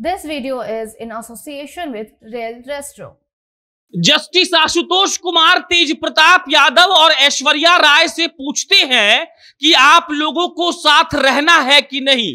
This video is in association with Rail Restro. Justice Ashutosh Kumar Tej Pratap Yadav और ऐश्वर्या राय से पूछते हैं कि आप लोगों को साथ रहना है कि नहीं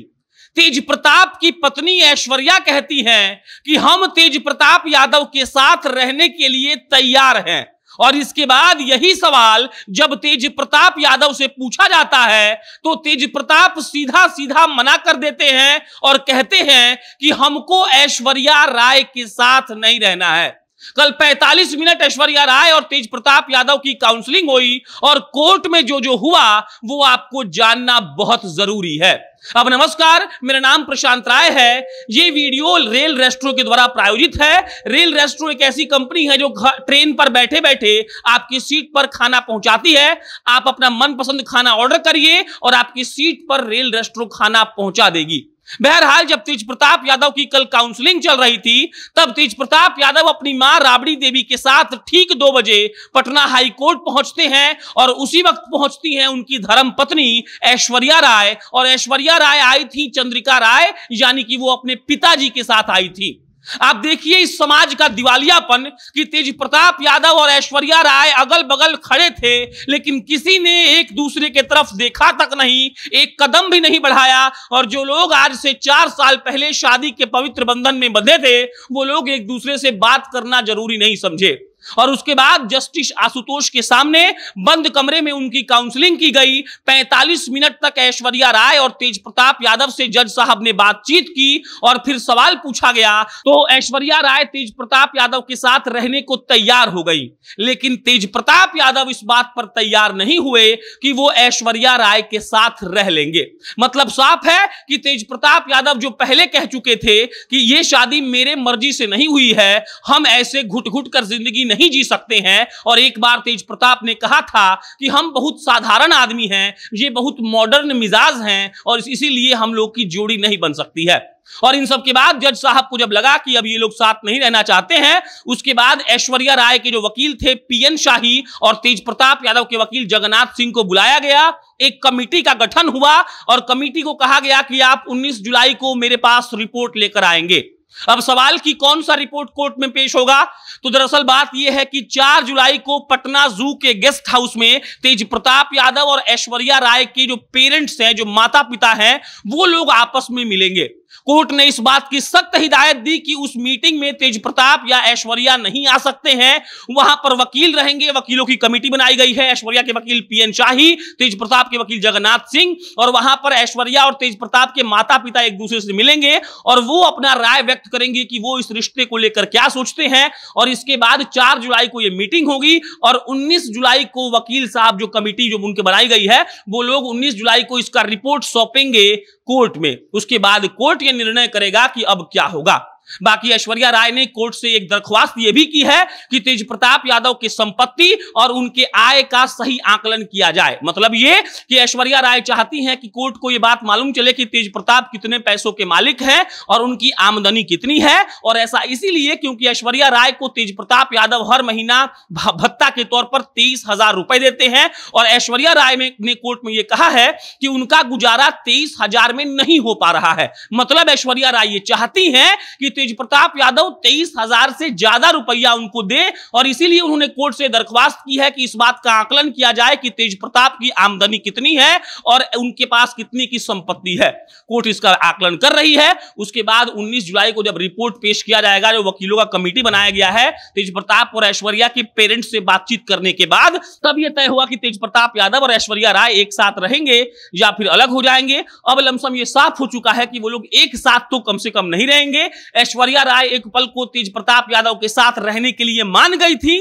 तेज प्रताप की पत्नी ऐश्वर्या कहती हैं कि हम तेज प्रताप यादव के साथ रहने के लिए तैयार हैं और इसके बाद यही सवाल जब तेज प्रताप यादव से पूछा जाता है तो तेज प्रताप सीधा सीधा मना कर देते हैं और कहते हैं कि हमको ऐश्वर्या राय के साथ नहीं रहना है कल 45 मिनट ऐश्वर्या राय और तेज प्रताप यादव की काउंसलिंग हुई और कोर्ट में जो जो हुआ वो आपको जानना बहुत जरूरी है अब नमस्कार मेरा नाम प्रशांत राय है ये वीडियो रेल रेस्ट्रो के द्वारा प्रायोजित है रेल रेस्ट्रो एक ऐसी कंपनी है जो ट्रेन पर बैठे बैठे आपकी सीट पर खाना पहुंचाती है आप अपना मनपसंद खाना ऑर्डर करिए और आपकी सीट पर रेल रेस्ट्रो खाना पहुंचा देगी बहरहाल जब तेज प्रताप यादव की कल काउंसलिंग चल रही थी तब तेज प्रताप यादव अपनी मां राबड़ी देवी के साथ ठीक दो बजे पटना हाई कोर्ट पहुंचते हैं और उसी वक्त पहुंचती हैं उनकी धर्म पत्नी ऐश्वर्या राय और ऐश्वर्या राय आई थी चंद्रिका राय यानी कि वो अपने पिताजी के साथ आई थी आप देखिए इस समाज का दिवालियापन कि तेज प्रताप यादव और ऐश्वर्या राय अगल बगल खड़े थे लेकिन किसी ने एक दूसरे के तरफ देखा तक नहीं एक कदम भी नहीं बढ़ाया और जो लोग आज से चार साल पहले शादी के पवित्र बंधन में बंधे थे वो लोग एक दूसरे से बात करना जरूरी नहीं समझे और उसके बाद जस्टिस आशुतोष के सामने बंद कमरे में उनकी काउंसलिंग की गई 45 मिनट तक ऐश्वर्या राय और तेज प्रताप यादव से जज साहब ने बातचीत की और फिर सवाल पूछा गया तो ऐश्वर्या राय तेज प्रताप यादव के साथ रहने को तैयार हो गई लेकिन तेज प्रताप यादव इस बात पर तैयार नहीं हुए कि वो ऐश्वर्या राय के साथ रह लेंगे मतलब साफ है कि तेज प्रताप यादव जो पहले कह चुके थे कि ये शादी मेरे मर्जी से नहीं हुई है हम ऐसे घुट घुट कर जिंदगी नहीं जी सकते हैं और एक बार तेज प्रताप ने कहा था कि हम बहुत साधारण आदमी हैं ये बहुत मॉडर्न मिजाज हैं और इसीलिए हम लोग की जोड़ी नहीं बन सकती है और इन सब के बाद जज साहब को जब लगा कि अब ये लोग साथ नहीं रहना चाहते हैं उसके बाद ऐश्वर्या राय के जो वकील थे पीएन शाही और तेज प्रताप यादव के वकील जगन्नाथ सिंह को बुलाया गया एक कमेटी का गठन हुआ और कमेटी को कहा गया कि आप 19 जुलाई को मेरे पास रिपोर्ट लेकर आएंगे अब सवाल की कौन सा रिपोर्ट कोर्ट में पेश होगा तो दरअसल बात यह है कि 4 जुलाई को पटना जू के गेस्ट हाउस में तेज प्रताप यादव और ऐश्वर्या राय के जो पेरेंट्स हैं जो माता पिता हैं वो लोग आपस में मिलेंगे कोर्ट ने इस बात की सख्त हिदायत दी कि उस मीटिंग में तेज प्रताप या ऐश्वर्या नहीं आ सकते हैं वहां पर वकील रहेंगे वकीलों की कमेटी बनाई गई है ऐश्वर्या के वकील पीएन शाही तेज प्रताप के वकील जगन्नाथ सिंह और वहां पर ऐश्वर्या और तेज प्रताप के माता पिता एक दूसरे से मिलेंगे और वो अपना राय व्यक्त करेंगे कि वो इस रिश्ते को लेकर क्या सोचते हैं और इसके बाद चार जुलाई को यह मीटिंग होगी और उन्नीस जुलाई को वकील साहब जो कमेटी जो उनके बनाई गई है वो लोग उन्नीस जुलाई को इसका रिपोर्ट सौंपेंगे कोर्ट में उसके बाद कोर्ट यह निर्णय करेगा कि अब क्या होगा बाकी ऐश्वर्या राय ने कोर्ट से एक दरख्वास्त यह भी की है कि तेज प्रताप यादव की संपत्ति और उनके आय का सही आकलन किया जाए मतलब ये कि ऐश्वर्या राय चाहती हैं कि कोर्ट को यह बात मालूम चले कि तेज प्रताप कितने पैसों के मालिक हैं और उनकी आमदनी कितनी है और ऐसा इसीलिए क्योंकि ऐश्वर्या राय को तेज प्रताप यादव हर महीना भत्ता के तौर पर तेईस हजार रुपए देते हैं और ऐश्वर्या राय ने कोर्ट में यह कहा है कि उनका गुजारा तेईस हजार में नहीं हो पा रहा है मतलब ऐश्वर्या राय ये चाहती है कि तेज प्रताप यादव तेईस हजार से ज्यादा रुपया उनको दे और इसीलिए उन्होंने कोर्ट से दरख्वास्त की है कि इस बात का आकलन किया जाए कि तेज प्रताप की आमदनी कितनी है और उनके पास कितनी की संपत्ति है कोर्ट इसका आकलन कर रही है उसके बाद उन्नीस जुलाई को जब रिपोर्ट पेश किया जाएगा जो वकीलों का कमेटी बनाया गया है तेज प्रताप और ऐश्वर्या के पेरेंट्स से बातचीत करने के बाद तब यह तय हुआ कि तेज प्रताप यादव और ऐश्वर्या राय एक साथ रहेंगे या फिर अलग हो जाएंगे अब लमसम यह साफ हो चुका है कि वो लोग एक साथ तो कम से कम नहीं रहेंगे ऐश्वर्या राय एक पल को तेज प्रताप यादव के साथ रहने के लिए मान गई थी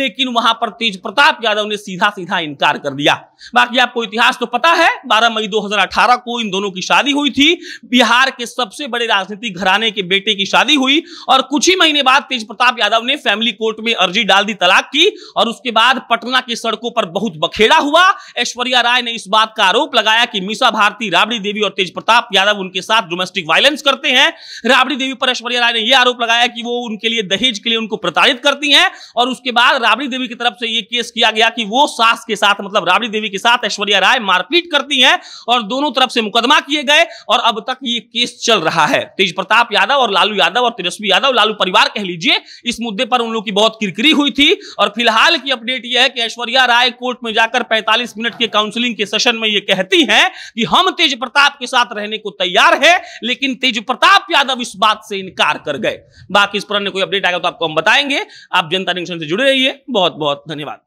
लेकिन वहां पर तेज प्रताप यादव ने सीधा सीधा इनकार कर दिया बाकी आपको इतिहास तो पता है 12 मई 2018 को इन दोनों की शादी हुई थी बिहार के सबसे बड़े राजनीतिक घराने के बेटे की शादी हुई और कुछ ही महीने बाद तेज प्रताप यादव ने फैमिली कोर्ट में अर्जी डाल दी तलाक की और उसके बाद पटना की सड़कों पर बहुत बखेड़ा हुआ ऐश्वर्या राय ने इस बात का आरोप लगाया कि मीसा भारती राबड़ी देवी और तेज प्रताप यादव उनके साथ डोमेस्टिक वायलेंस करते हैं राबड़ी देवी पर ऐश्वर्या राय ने यह आरोप लगाया कि वो उनके लिए दहेज के लिए उनको प्रताड़ित करती हैं और उसके बाद राबड़ी देवी की तरफ से यह केस किया गया कि वो सास के साथ मतलब राबड़ी देवी के साथ ऐश्वर्या राय मारपीट करती हैं और दोनों तरफ से मुकदमा किए गए और अब तक ये केस चल रहा है तेज प्रताप यादव और लालू यादव और तेजस्वी यादव लालू परिवार कह लीजिए इस मुद्दे पर उन लोगों की बहुत किरकिरी हुई थी और फिलहाल की अपडेट यह है कि ऐश्वर्या राय कोर्ट में जाकर पैंतालीस मिनट के काउंसिलिंग के सेशन में ये कहती है कि हम तेज प्रताप के साथ रहने को तैयार है लेकिन तेज प्रताप यादव इस बात से इनके बेकार कर गए बाकी इस पर कोई अपडेट आएगा तो आपको हम बताएंगे आप जनता न्यूज से जुड़े रहिए बहुत बहुत धन्यवाद